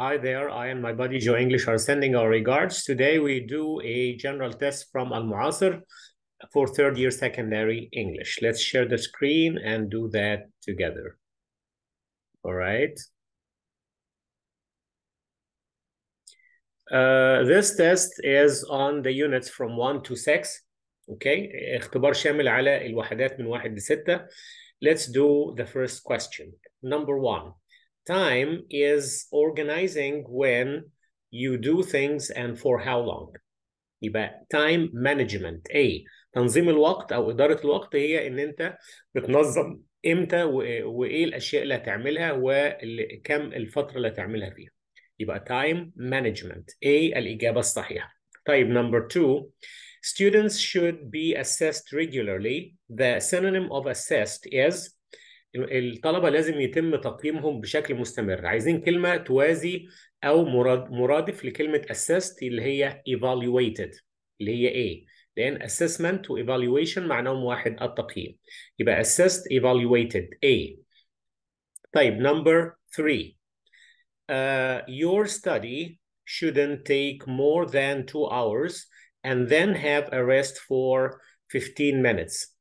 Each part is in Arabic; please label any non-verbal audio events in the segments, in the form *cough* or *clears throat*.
Hi there, I and my buddy Joe English are sending our regards. Today we do a general test from Al Mu'asir for third year secondary English. Let's share the screen and do that together. All right. Uh, this test is on the units from 1 to 6. Okay, اختبار شامل على الوحدات من واحد ل Let's do the first question. Number one time is organizing when you do things and for how long يبقى time management A تنظيم الوقت أو إدارة الوقت هي إن أنت بتنظم إمتى وإيه الأشياء اللي هتعملها وكم الفترة اللي هتعملها فيها يبقى time management A الإجابة الصحيحة طيب number two students should be assessed regularly the synonym of assessed is الطلبه لازم يتم تقييمهم بشكل مستمر عايزين كلمه توازي او مرادف لكلمه assessed اللي هي evaluated اللي هي ايه لان assessment و evaluation معناهم واحد التقييم يبقى assessed evaluated A طيب number 3 uh, your study shouldn't take more than two hours and then have a rest for 15 minutes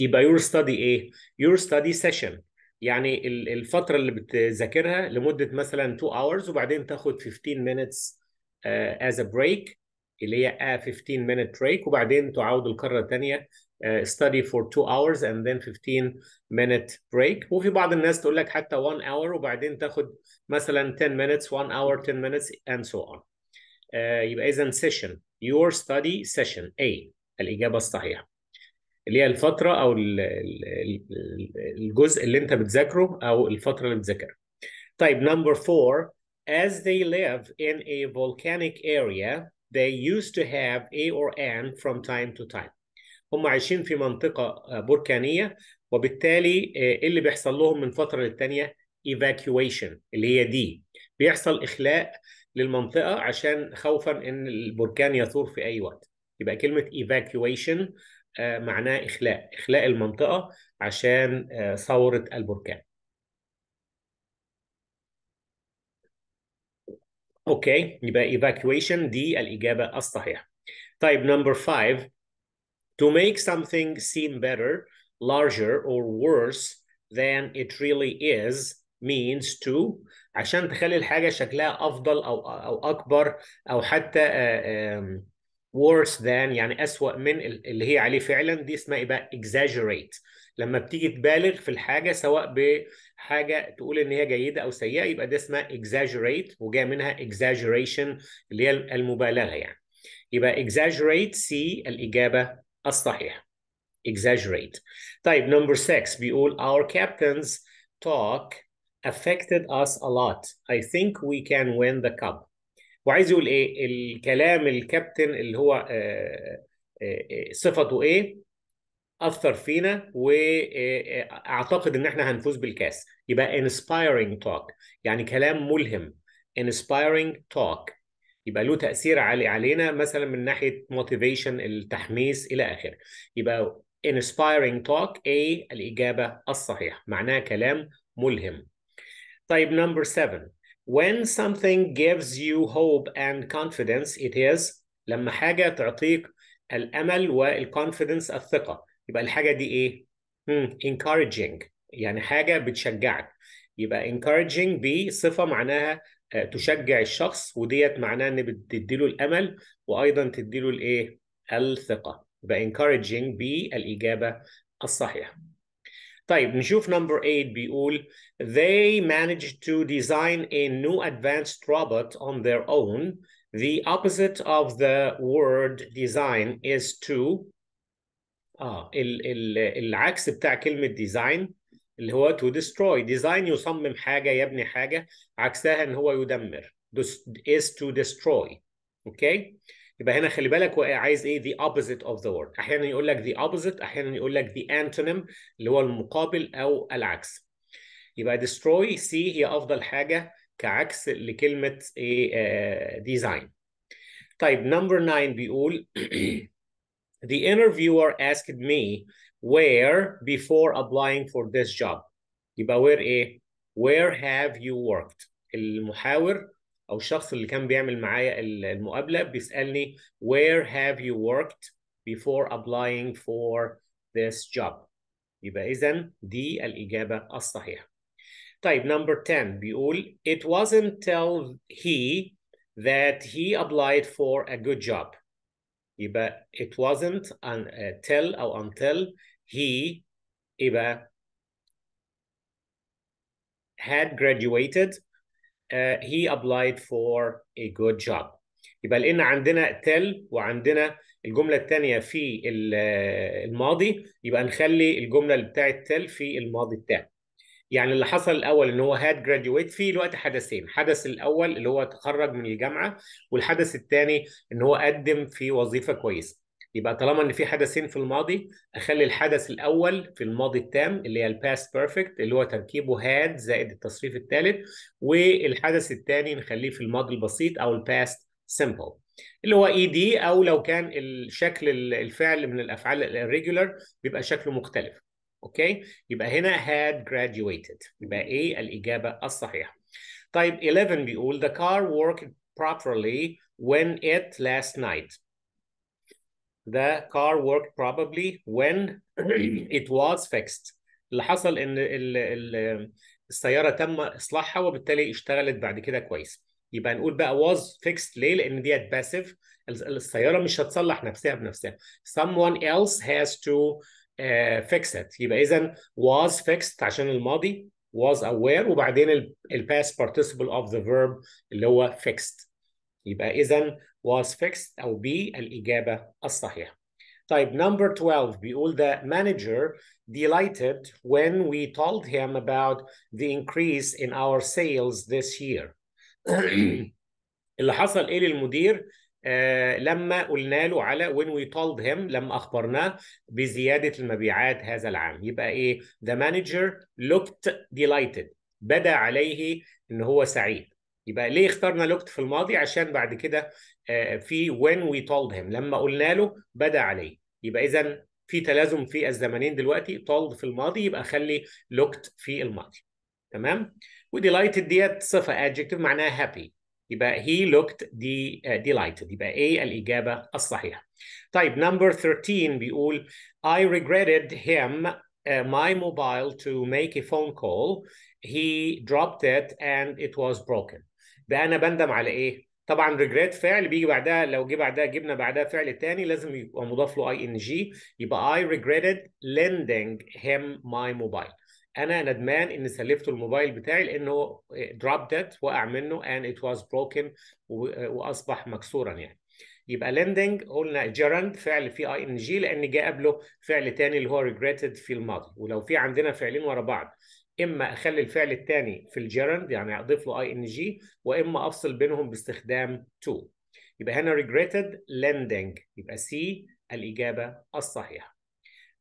يبقى يور ستادي ايه؟ يور ستادي سيشن يعني الفترة اللي بتذاكرها لمدة مثلا 2 hours وبعدين تاخد 15 minutes uh, as a break اللي هي a آه، 15 minute break وبعدين تعود القارة الثانية uh, آه، study for 2 hours and then 15 minute break وفي بعض الناس تقول لك حتى 1 hour وبعدين تاخد مثلا 10 minutes 1 hour 10 minutes and so on uh, يبقى إذا session your study session A الإجابة الصحيحة اللي هي الفتره او الجزء اللي انت بتذاكره او الفتره اللي بتذاكرها طيب number four as they live in a volcanic area they used to have a or an from time to time هم عايشين في منطقة بركانية وبالتالي آه، اللي بيحصل لهم من فترة للتانية evacuation اللي هي دي بيحصل إخلاء للمنطقة عشان خوفا إن البركان يثور في أي وقت يبقى كلمة evacuation آه، معناه إخلاء إخلاء المنطقة عشان آه، ثورة البركان اوكي يبقى evacuation دي الإجابة الصحيحة طيب number five to make something seem better larger or worse than it really is means to عشان تخلي الحاجة شكلها أفضل أو أو أكبر أو حتى آه، worse than يعني أسوأ من اللي هي عليه فعلا دي اسمها ايه بقى exaggerate لما بتيجي تبالغ في الحاجة سواء بحاجة تقول إن هي جيدة أو سيئة يبقى ده اسمها exaggerate وجاي منها exaggeration اللي هي المبالغة يعني يبقى exaggerate سي الإجابة الصحيحة exaggerate طيب number 6 بيقول our captain's talk affected us a lot I think we can win the cup وعايز يقول ايه الكلام الكابتن اللي هو آه، آه، آه، صفته ايه اثر فينا واعتقد ان احنا هنفوز بالكاس يبقى inspiring talk يعني كلام ملهم inspiring talk يبقى له تاثير علي علينا مثلا من ناحيه motivation التحميس الى اخره يبقى inspiring talk A الإجابة الصحيحة معناها كلام ملهم طيب نمبر 7 when something gives you hope and confidence it is لما حاجة تعطيك الأمل والكونفيدنس الثقة يبقى الحاجة دي إيه؟ hmm, encouraging يعني حاجة بتشجعك يبقى encouraging دي صفة معناها آه، تشجع الشخص وديت معناها إن بتديله الأمل وأيضا تديله الإيه؟ الثقة يبقى encouraging بالإجابة الصحيحة طيب نشوف number 8 بيقول they managed to design a new advanced robot on their own the opposite of the word design is to اه ال ال العكس بتاع كلمة design اللي هو to destroy design يصمم حاجة يبني حاجة عكسها ان هو يدمر is to destroy okay? يبقى هنا خلي بالك هو عايز ايه the opposite of the word احيانا يقول لك the opposite احيانا يقول لك the antonym اللي هو المقابل او العكس يبقى destroy سي هي افضل حاجه كعكس لكلمه ايه design طيب number 9 بيقول the interviewer asked me where before applying for this job يبقى where ايه where have you worked المحاور او الشخص اللي كان بيعمل معايا المقابله بيسالني where have you worked before applying for this job يبقى اذا دي الاجابه الصحيحه طيب نمبر 10 بيقول it wasn't till he that he applied for a good job يبقى it wasn't until او until he يبقى had graduated آه، he applied for a good job يبقى لان عندنا tell وعندنا الجمله الثانيه في آه، الماضي يبقى نخلي الجمله اللي بتاعت tell في الماضي بتاعه يعني اللي حصل الاول ان هو هاد جراديويت في الوقت حدثين حدث الاول اللي هو تخرج من الجامعه والحدث الثاني ان هو قدم في وظيفه كويسه يبقى طالما ان في حدثين في الماضي اخلي الحدث الاول في الماضي التام اللي هي الباست بيرفكت اللي هو تركيبه هاد زائد التصريف الثالث والحدث الثاني نخليه في الماضي البسيط او الباست سمبل اللي هو اي e دي او لو كان الشكل الفعل من الافعال الريجولر بيبقى شكله مختلف اوكي يبقى هنا had graduated يبقى ايه الاجابه الصحيحه طيب 11 بيقول the car worked properly when it last night the car worked probably when *clears throat* it was fixed اللي حصل ان ال ال السياره تم اصلاحها وبالتالي اشتغلت بعد كده كويس يبقى نقول بقى was fixed ليه لان ديت باسيف السياره مش هتصلح نفسها بنفسها someone else has to uh, fix it يبقى اذا was fixed عشان الماضي was aware وبعدين ال participle of the verb اللي هو fixed يبقى اذا was fixed أو B الإجابة الصحيحة طيب number 12 بيقول the manager delighted when we told him about the increase in our sales this year *clears throat* اللي حصل ايه للمدير آه لما قلنا له على when we told him لما اخبرناه بزيادة المبيعات هذا العام يبقى ايه the manager looked delighted بدا عليه ان هو سعيد يبقى ليه اخترنا لوكت في الماضي عشان بعد كده آه، في when we told him لما قلنا له بدا عليه يبقى اذا في تلازم في الزمنين دلوقتي told في الماضي يبقى خلي looked في الماضي تمام وديلايتد ديت صفه adjective معناها happy يبقى he looked دي ديلايتد آه، delighted يبقى ايه الاجابه الصحيحه طيب number 13 بيقول I regretted him uh, my mobile to make a phone call he dropped it and it was broken ده انا بندم على ايه طبعا ريجريت فعل بيجي بعدها لو جه بعدها جبنا بعدها فعل تاني لازم يبقى مضاف له اي ان جي يبقى اي ريجريتد لندنج هيم ماي موبايل انا ندمان ان سلفت الموبايل بتاعي لانه دروب ديت وقع منه ان ات واز بروكن واصبح مكسورا يعني يبقى لندنج قلنا جيرند فعل فيه اي ان جي لان جه قبله فعل تاني اللي هو ريجريتد في الماضي ولو في عندنا فعلين ورا بعض اما اخلي الفعل الثاني في الجيرند يعني اضيف له اي ان جي واما افصل بينهم باستخدام to يبقى هنا regretted lending يبقى سي الاجابه الصحيحه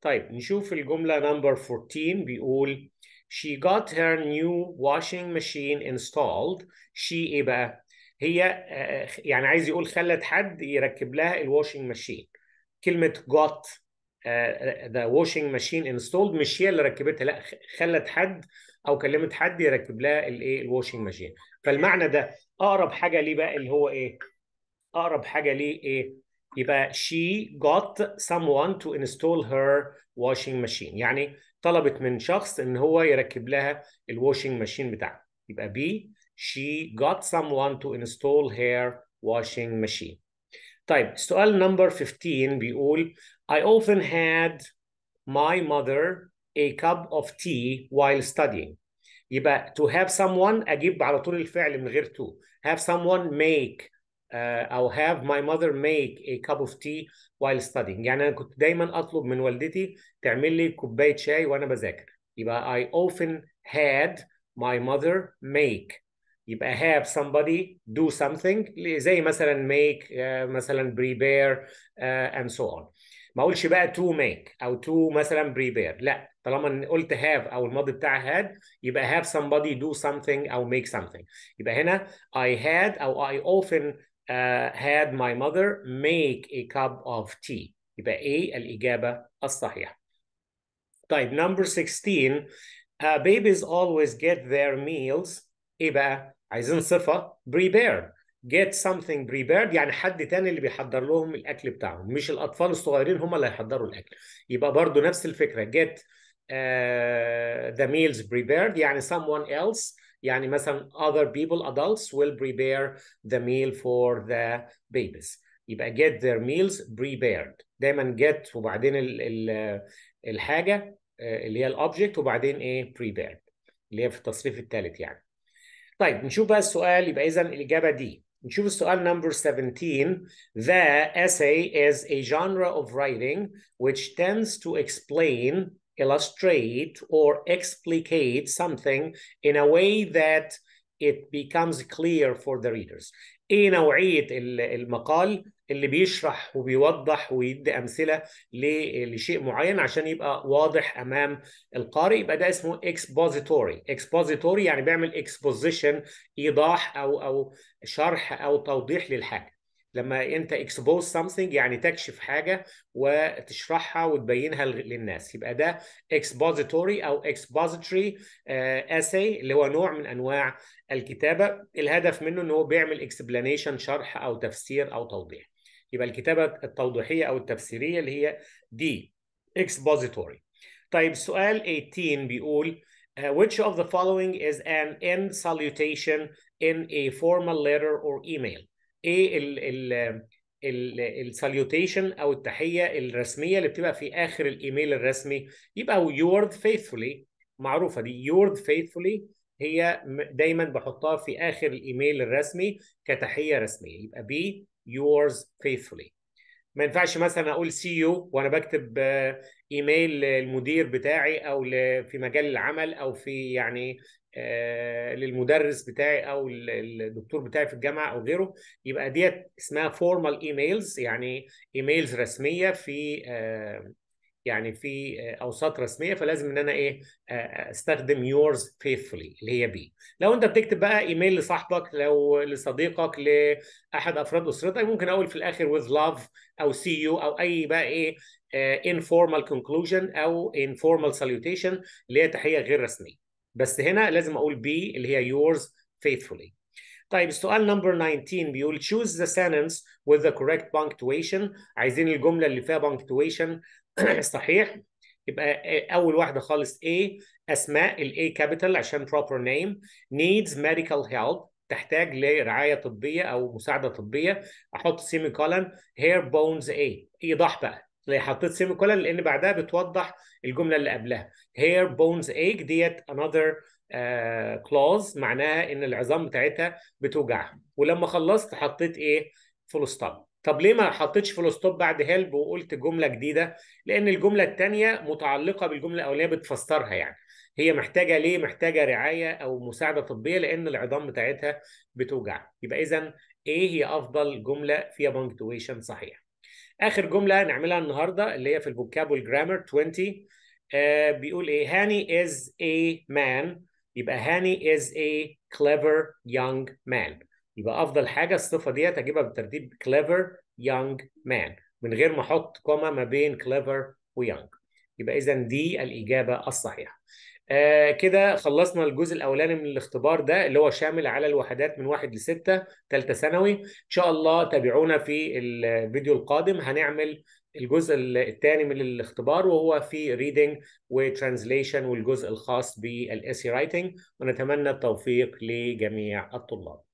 طيب نشوف الجمله نمبر 14 بيقول she got her new washing machine installed she ايه بقى هي آه، يعني عايز يقول خلت حد يركب لها الواشنج ماشين كلمه got ذا واشنج ماشين انستولد مش هي اللي ركبتها لا خلت حد او كلمت حد يركب لها الايه الواشنج ماشين فالمعنى ده اقرب حاجه ليه بقى اللي هو ايه اقرب حاجه ليه ايه يبقى she got someone to install her washing machine يعني طلبت من شخص ان هو يركب لها الواشنج ماشين بتاعها يبقى بي she got someone to install her washing machine طيب سؤال نمبر 15 بيقول I often had my mother a cup of tea while studying يبقى to have someone أجيب على طول الفعل من غير to have someone make uh, أو have my mother make a cup of tea while studying يعني أنا كنت دايما أطلب من والدتي تعمل لي كوباية شاي وأنا بذاكر يبقى I often had my mother make يبقى have somebody do something زي مثلا make uh, مثلا prepare uh, and so on ما اقولش بقى تو ميك او تو مثلا بريبير لا طالما قلت هاف او الماضي بتاع هاد يبقى هاف somebody دو something او ميك something يبقى هنا I had او I often هاد uh, had my mother make a cup of tea يبقى ايه الاجابه الصحيحه طيب نمبر 16 بيبيز babies always get their meals ايه بقى عايزين صفه prepared get something prepared يعني حد تاني اللي بيحضر لهم الاكل بتاعهم مش الاطفال الصغيرين هم اللي هيحضروا الاكل يبقى برضو نفس الفكره get uh, the meals prepared يعني someone else يعني مثلا other people adults will prepare the meal for the babies يبقى get their meals prepared دايما get وبعدين الـ الـ الحاجه آه، اللي هي الاوبجكت وبعدين ايه prepared اللي هي في التصريف الثالث يعني طيب نشوف بقى السؤال يبقى اذا الاجابه دي Jewish Su'al number 17, the essay is a genre of writing which tends to explain, illustrate, or explicate something in a way that it becomes clear for the readers. ايه نوعيه المقال اللي بيشرح وبيوضح ويدي امثله لشيء معين عشان يبقى واضح امام القارئ يبقى ده اسمه اكسبوزيتوري اكسبوزيتوري يعني بيعمل اكسبوزيشن ايضاح او او شرح او توضيح للحاجه لما انت اكسبوز something يعني تكشف حاجه وتشرحها وتبينها للناس يبقى ده expository او expository آه، essay اللي هو نوع من انواع الكتابه الهدف منه ان هو بيعمل explanation شرح او تفسير او توضيح يبقى الكتابه التوضيحيه او التفسيريه اللي هي دي expository طيب سؤال 18 بيقول uh, which of the following is an end salutation in a formal letter or email ايه ال ال الساليوتيشن او التحيه الرسميه اللي بتبقى في اخر الايميل الرسمي يبقى يورد faithfully معروفه دي يورد faithfully هي دايما بحطها في اخر الايميل الرسمي كتحيه رسميه يبقى بي yours faithfully ما ينفعش مثلا اقول سي يو وانا بكتب ايميل آه، للمدير بتاعي او في مجال العمل او في يعني آه، للمدرس بتاعي او الدكتور بتاعي في الجامعه او غيره يبقى ديت اسمها فورمال ايميلز يعني ايميلز رسميه في آه، يعني في آه، اوساط رسميه فلازم ان انا ايه آه، آه، استخدم يورز فيثفولي اللي هي بي لو انت بتكتب بقى ايميل لصاحبك لو لصديقك لاحد افراد اسرتك ممكن اقول في الاخر with love او see you او اي بقى ايه informal conclusion او informal salutation اللي هي تحيه غير رسميه بس هنا لازم اقول بي اللي هي yours faithfully طيب السؤال نمبر 19 بيقول choose the sentence with the correct punctuation عايزين الجمله اللي فيها punctuation *clears throat* صحيح يبقى اول واحده خالص ايه اسماء الاي كابيتال عشان proper name needs medical help تحتاج لرعايه طبيه او مساعده طبيه احط سيمي كولن هير بونز ايه ايضاح بقى ليه حطيت سيمي كولن لان بعدها بتوضح الجمله اللي قبلها هير بونز ايه ديت انذر كلوز معناها ان العظام بتاعتها بتوجعها ولما خلصت حطيت ايه فول ستوب طب ليه ما حطيتش فول ستوب بعد هيلب وقلت جمله جديده؟ لان الجمله الثانيه متعلقه بالجمله الاولانيه بتفسرها يعني. هي محتاجه ليه؟ محتاجه رعايه او مساعده طبيه لان العظام بتاعتها بتوجع. يبقى اذا ايه هي افضل جمله فيها بانكتويشن صحيح. اخر جمله نعملها النهارده اللي هي في الفوكاب والجرامر 20 آه بيقول ايه؟ هاني از ايه مان يبقى هاني از ايه كليفر يونج مان يبقى افضل حاجه الصفه ديت اجيبها بالترتيب كليفر يونج مان من غير ما احط كوما ما بين كليفر ويونج يبقى اذا دي الاجابه الصحيحه آه كده خلصنا الجزء الاولاني من الاختبار ده اللي هو شامل على الوحدات من واحد لستة ثالثه ثانوي ان شاء الله تابعونا في الفيديو القادم هنعمل الجزء الثاني من الاختبار وهو في ريدنج وترانزليشن والجزء الخاص بالاسي رايتنج ونتمنى التوفيق لجميع الطلاب